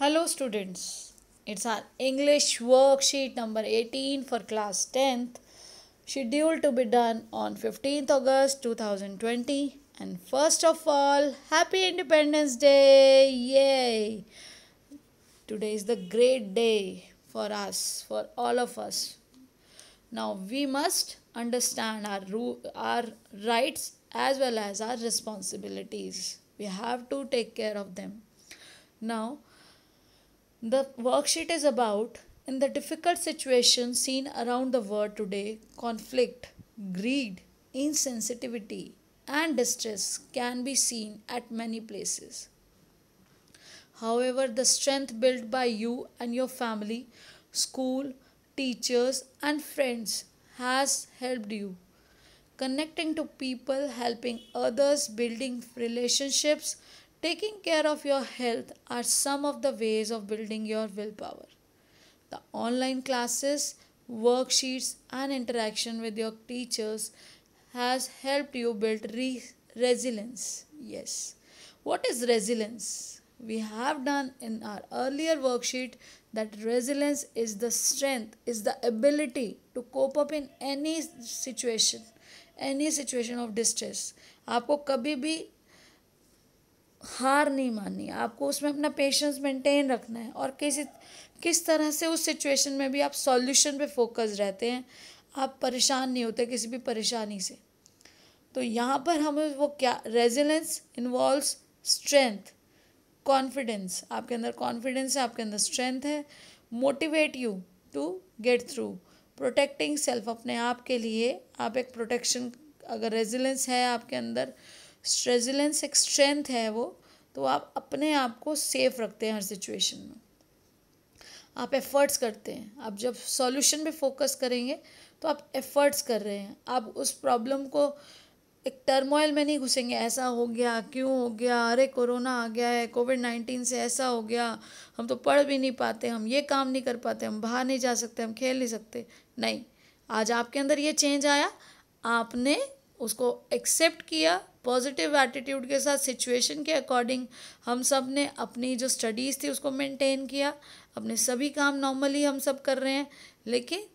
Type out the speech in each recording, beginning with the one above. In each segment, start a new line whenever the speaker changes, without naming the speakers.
Hello students, it's our English worksheet number 18 for class 10th scheduled to be done on 15th August 2020 and first of all happy Independence Day yay today is the great day for us for all of us now we must understand our our rights as well as our responsibilities we have to take care of them now the worksheet is about in the difficult situation seen around the world today, conflict, greed, insensitivity, and distress can be seen at many places. However, the strength built by you and your family, school, teachers, and friends has helped you. Connecting to people, helping others, building relationships, Taking care of your health are some of the ways of building your willpower. The online classes, worksheets, and interaction with your teachers has helped you build re- resilience. Yes. What is resilience? We have done in our earlier worksheet that resilience is the strength, is the ability to cope up in any situation, any situation of distress. आपको कभी भी हार नहीं माननी आपको उसमें अपना patience maintain रखना है और किसी किस तरह से उस सिचुएशन में भी आप सॉल्यूशन पे फोकस रहते हैं आप परेशान नहीं होते किसी भी परेशानी से तो यहाँ पर हमें वो क्या रेजिलेंस इन्वॉल्व स्ट्रेंथ कॉन्फिडेंस आपके अंदर कॉन्फिडेंस है आपके अंदर स्ट्रेंथ है motivate you to get through protecting self अपने आप के लिए आप एक प्रोटेक्शन अगर रेजिलेंस है आपके अंदर रेजिलेंस एक स्ट्रेंथ है वो तो आप अपने आप को सेफ रखते हैं हर सिचुएशन में आप एफ़र्ट्स करते हैं आप जब सॉल्यूशन पे फोकस करेंगे तो आप एफ़र्ट्स कर रहे हैं आप उस प्रॉब्लम को एक टर्मोइल में नहीं घुसेंगे ऐसा हो गया क्यों हो गया अरे कोरोना आ गया है कोविड नाइन्टीन से ऐसा हो गया हम तो पढ़ भी नहीं पाते हम ये काम नहीं कर पाते हम बाहर नहीं जा सकते हम खेल नहीं सकते नहीं आज आपके अंदर ये चेंज आया आपने उसको एक्सेप्ट किया पॉजिटिव एटीट्यूड के साथ सिचुएशन के अकॉर्डिंग हम सब ने अपनी जो स्टडीज़ थी उसको मेंटेन किया अपने सभी काम नॉर्मली हम सब कर रहे हैं लेकिन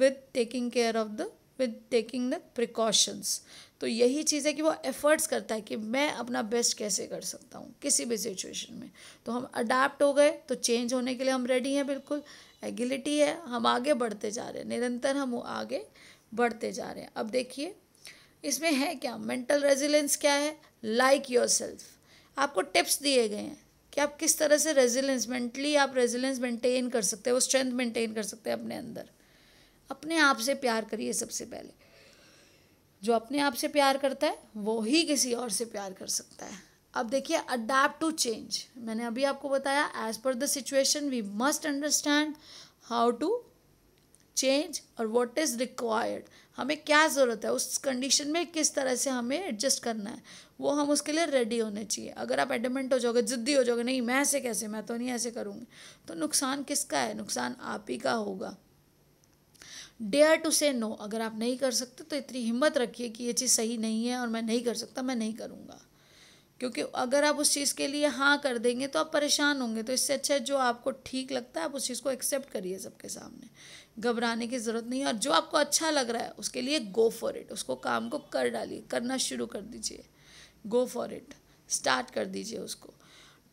with taking care of the with taking the precautions तो यही चीज़ है कि वो एफर्ट्स करता है कि मैं अपना बेस्ट कैसे कर सकता हूँ किसी भी सिचुएशन में तो हम अडाप्ट हो गए तो चेंज होने के लिए हम रेडी हैं बिल्कुल एगिलिटी है हम आगे बढ़ते जा रहे हैं निरंतर हम आगे बढ़ते जा रहे हैं अब देखिए इसमें है क्या मेंटल रेजिलेंस क्या है लाइक योर सेल्फ आपको टिप्स दिए गए हैं कि आप किस तरह से रेजिलेंस मेंटली आप रेजिलेंस मेंटेन कर सकते हो स्ट्रेंथ मेंटेन कर सकते हैं अपने अंदर अपने आप से प्यार करिए सबसे पहले जो अपने आप से प्यार करता है वो ही किसी और से प्यार कर सकता है अब देखिए अडेप्ट टू चेंज मैंने अभी आपको बताया as per the situation we must understand how to change और वॉट इज़ रिक्वायर्ड हमें क्या ज़रूरत है उस कंडीशन में किस तरह से हमें एडजस्ट करना है वो हम उसके लिए रेडी होने चाहिए अगर आप एडमेंट हो जाओगे ज़िद्दी हो जाओगे नहीं मैं ऐसे कैसे मैं तो नहीं ऐसे करूँगी तो नुकसान किसका है नुकसान आप ही का होगा डेयर टू से नो अगर आप नहीं कर सकते तो इतनी हिम्मत रखिए कि ये चीज़ सही नहीं है और मैं नहीं कर सकता मैं नहीं करूँगा क्योंकि अगर आप उस चीज़ के लिए हाँ कर देंगे तो आप परेशान होंगे तो इससे अच्छा है जो आपको ठीक लगता है आप उस चीज़ को एक्सेप्ट करिए सबके सामने घबराने की ज़रूरत नहीं है और जो आपको अच्छा लग रहा है उसके लिए गो फॉर इट उसको काम को कर डालिए करना शुरू कर दीजिए गो फॉर इट स्टार्ट कर दीजिए उसको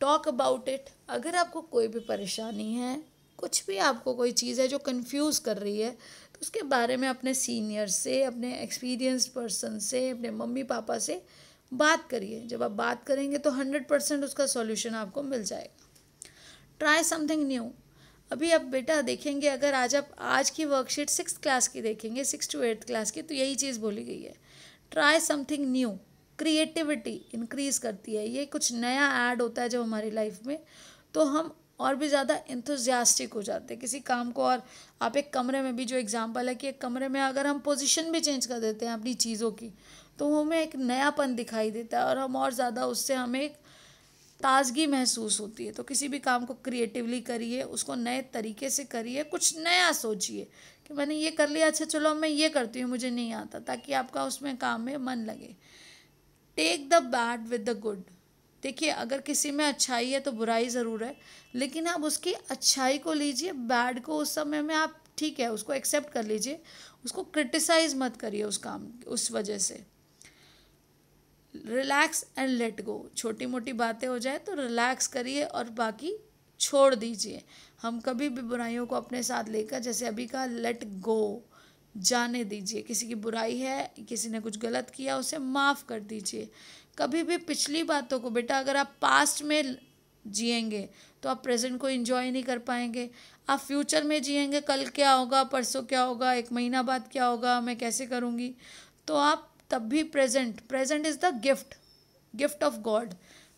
टॉक अबाउट इट अगर आपको कोई भी परेशानी है कुछ भी आपको कोई चीज़ है जो कंफ्यूज कर रही है तो उसके बारे में अपने सीनियर से अपने एक्सपीरियंस पर्सन से अपने मम्मी पापा से बात करिए जब आप बात करेंगे तो हंड्रेड परसेंट उसका सॉल्यूशन आपको मिल जाएगा ट्राई समथिंग न्यू अभी आप बेटा देखेंगे अगर आज आप आज की वर्कशीट सिक्स क्लास की देखेंगे सिक्स टू एट्थ क्लास की तो यही चीज़ बोली गई है try something new creativity increase करती है ये कुछ नया ऐड होता है जब हमारी लाइफ में तो हम और भी ज़्यादा इंथोजियास्टिक हो जाते हैं किसी काम को और आप एक कमरे में भी जो एग्जाम्पल है कि एक कमरे में अगर हम पोजीशन भी चेंज कर देते हैं अपनी चीज़ों की तो हमें एक नयापन दिखाई देता है और हम और ज़्यादा उससे हमें एक ताजगी महसूस होती है तो किसी भी काम को क्रिएटिवली करिए उसको नए तरीके से करिए कुछ नया सोचिए कि मैंने ये कर लिया अच्छा चलो मैं ये करती हूँ मुझे नहीं आता ताकि आपका उसमें काम में मन लगे take the bad with the good देखिए अगर किसी में अच्छाई है तो बुराई ज़रूर है लेकिन आप उसकी अच्छाई को लीजिए बैड को उस समय में आप ठीक है उसको एक्सेप्ट कर लीजिए उसको क्रिटिसाइज़ मत करिए उस काम उस वजह से रिलैक्स एंड लेट गो छोटी मोटी बातें हो जाए तो रिलैक्स करिए और बाकी छोड़ दीजिए हम कभी भी बुराइयों को अपने साथ लेकर जैसे अभी का लेट गो जाने दीजिए किसी की बुराई है किसी ने कुछ गलत किया उसे माफ़ कर दीजिए कभी भी पिछली बातों को बेटा अगर आप पास्ट में जिएंगे तो आप प्रेजेंट को इन्जॉय नहीं कर पाएंगे आप फ्यूचर में जिएंगे कल क्या होगा परसों क्या होगा एक महीना बाद क्या होगा मैं कैसे करूँगी तो आप तब भी present present is the gift gift of God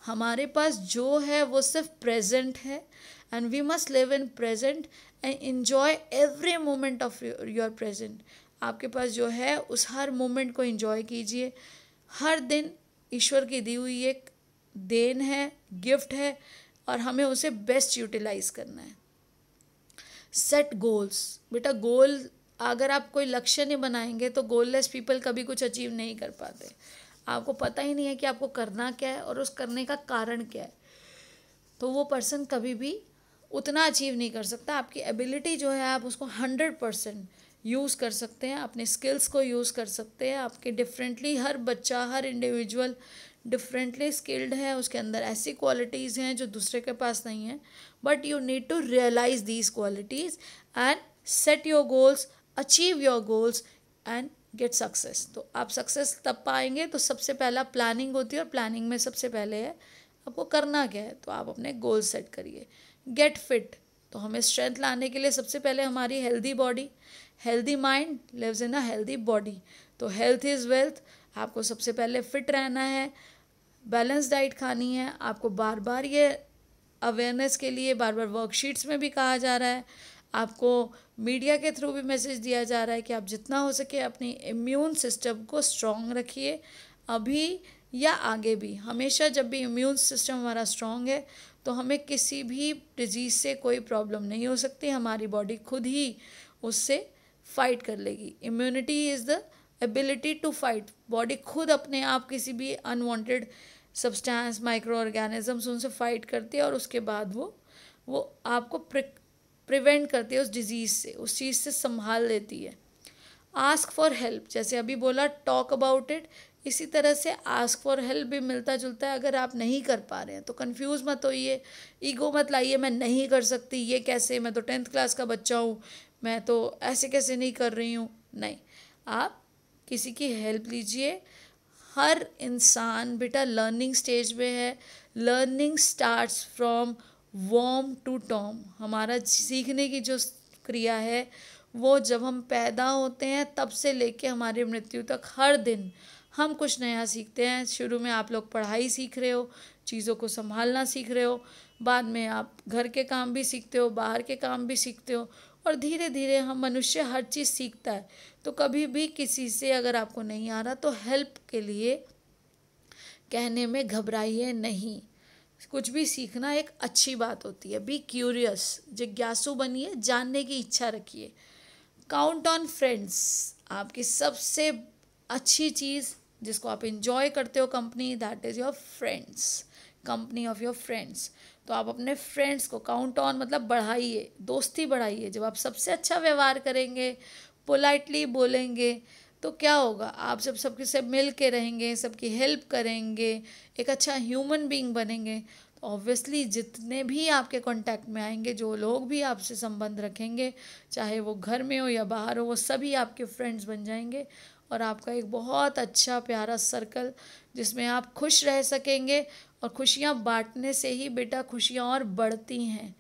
हमारे पास जो है वो सिर्फ प्रेजेंट है and we must live in present and enjoy every moment of your present आपके पास जो है उस हर मोमेंट को इन्जॉय कीजिए हर दिन ईश्वर की दी हुई एक देन है गिफ्ट है और हमें उसे बेस्ट यूटिलाइज करना है सेट गोल्स बेटा गोल अगर आप कोई लक्ष्य नहीं बनाएंगे तो गोललेस पीपल कभी कुछ अचीव नहीं कर पाते आपको पता ही नहीं है कि आपको करना क्या है और उस करने का कारण क्या है तो वो पर्सन कभी भी उतना अचीव नहीं कर सकता आपकी एबिलिटी जो है आप उसको हंड्रेड परसेंट यूज़ कर सकते हैं अपने स्किल्स को यूज़ कर सकते हैं आपके डिफरेंटली हर बच्चा हर इंडिविजुअल डिफरेंटली स्किल्ड है उसके अंदर ऐसी क्वालिटीज़ हैं जो दूसरे के पास नहीं है but you need to realize these qualities and set your goals achieve your goals and get success तो आप सक्सेस तब पाएंगे तो सबसे पहला प्लानिंग होती है और प्लानिंग में सबसे पहले है आपको करना क्या है तो आप अपने गोल सेट करिए गेट फिट तो हमें स्ट्रेंथ लाने के लिए सबसे पहले हमारी healthy body healthy mind lives in a healthy body तो हेल्थ इज़ वेल्थ आपको सबसे पहले फिट रहना है बैलेंस डाइट खानी है आपको बार बार ये अवेयरनेस के लिए बार बार वर्कशीट्स में भी कहा जा रहा है आपको मीडिया के थ्रू भी मैसेज दिया जा रहा है कि आप जितना हो सके अपनी इम्यून सिस्टम को स्ट्रॉन्ग रखिए अभी या आगे भी हमेशा जब भी इम्यून सिस्टम हमारा स्ट्रांग है तो हमें किसी भी डिजीज़ से कोई प्रॉब्लम नहीं हो सकती हमारी बॉडी खुद ही उससे फाइट कर लेगी immunity is the ability to fight body खुद अपने आप किसी भी अनवांटेड सब्सटेंस माइक्रो ऑर्गेनिजम्स उनसे फाइट करती है और उसके बाद वो वो आपको प्रिवेंट करती है उस डिज़ीज़ से उस चीज़ से संभाल लेती है आस्क फॉर हेल्प जैसे अभी बोला टॉक अबाउट इट इसी तरह से आस्क फॉर हेल्प भी मिलता जुलता है अगर आप नहीं कर पा रहे हैं तो कंफ्यूज मत होइए ईगो मत लाइए मैं नहीं कर सकती ये कैसे मैं तो टेंथ क्लास का बच्चा हूँ मैं तो ऐसे कैसे नहीं कर रही हूँ नहीं आप किसी की हेल्प लीजिए हर इंसान बेटा लर्निंग स्टेज में है learning starts from womb to tomb हमारा सीखने की जो क्रिया है वो जब हम पैदा होते हैं तब से लेके हमारी मृत्यु तक हर दिन हम कुछ नया सीखते हैं शुरू में आप लोग पढ़ाई सीख रहे हो चीज़ों को संभालना सीख रहे हो बाद में आप घर के काम भी सीखते हो बाहर के काम भी सीखते हो और धीरे धीरे हम मनुष्य हर चीज़ सीखता है तो कभी भी किसी से अगर आपको नहीं आ रहा तो हेल्प के लिए कहने में घबराइए नहीं कुछ भी सीखना एक अच्छी बात होती है बी क्यूरियस जिज्ञासु बनिए जानने की इच्छा रखिए काउंट ऑन फ्रेंड्स आपकी सबसे अच्छी चीज़ जिसको आप इन्जॉय करते हो company that is your friends company of your friends तो आप अपने फ्रेंड्स को काउंट ऑन मतलब बढ़ाइए दोस्ती बढ़ाइए जब आप सबसे अच्छा व्यवहार करेंगे पोलाइटली बोलेंगे तो क्या होगा आप जब सबके सब मिल के रहेंगे सबकी हेल्प करेंगे एक अच्छा ह्यूमन बीइंग बनेंगे तो ऑब्वियसली जितने भी आपके कांटेक्ट में आएंगे जो लोग भी आपसे संबंध रखेंगे चाहे वो घर में हो या बाहर हो वो सभी आपके फ्रेंड्स बन जाएंगे और आपका एक बहुत अच्छा प्यारा सर्कल जिसमें आप खुश रह सकेंगे और खुशियाँ बांटने से ही बेटा खुशियाँ और बढ़ती हैं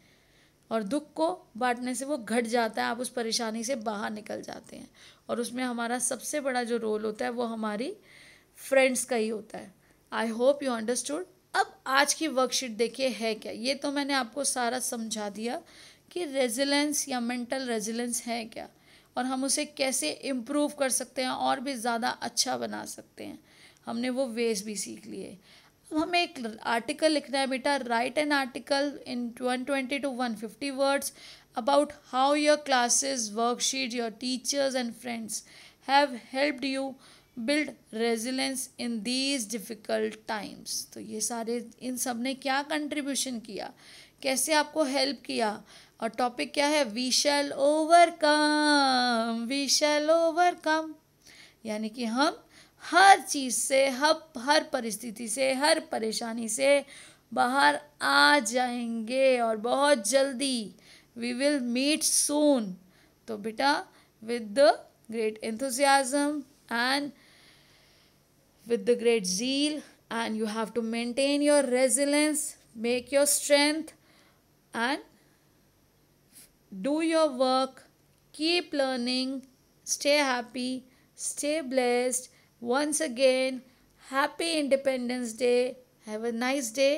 और दुख को बांटने से वो घट जाता है आप उस परेशानी से बाहर निकल जाते हैं और उसमें हमारा सबसे बड़ा जो रोल होता है वो हमारी फ्रेंड्स का ही होता है आई होप यू अंडरस्टूड अब आज की वर्कशीट देखिए है क्या ये तो मैंने आपको सारा समझा दिया कि रेजिलेंस या मेंटल रेजिलेंस है क्या और हम उसे कैसे इम्प्रूव कर सकते हैं और भी ज़्यादा अच्छा बना सकते हैं हमने वो वेज भी सीख लिए अब हमें एक आर्टिकल लिखना है बेटा write an article in one twenty two one fifty words about how your classes worksheet your teachers and friends have helped you build resilience in these difficult times तो ये सारे इन सब ने क्या कंट्रीब्यूशन किया कैसे आपको हेल्प किया और टॉपिक क्या है we shall overcome we shall overcome यानी कि हम हर चीज़ से हर हर परिस्थिति से हर परेशानी से बाहर आ जाएंगे और बहुत जल्दी वी विल मीट सून तो बेटा with the great enthusiasm and with the great zeal and you have to maintain your resilience make your strength and do your work keep learning stay happy stay blessed once again happy Independence Day have a nice day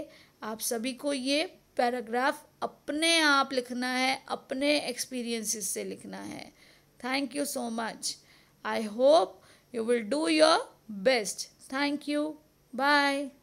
आप सभी को ये paragraph अपने आप लिखना है अपने experiences से लिखना है thank you so much I hope you will do your best thank you bye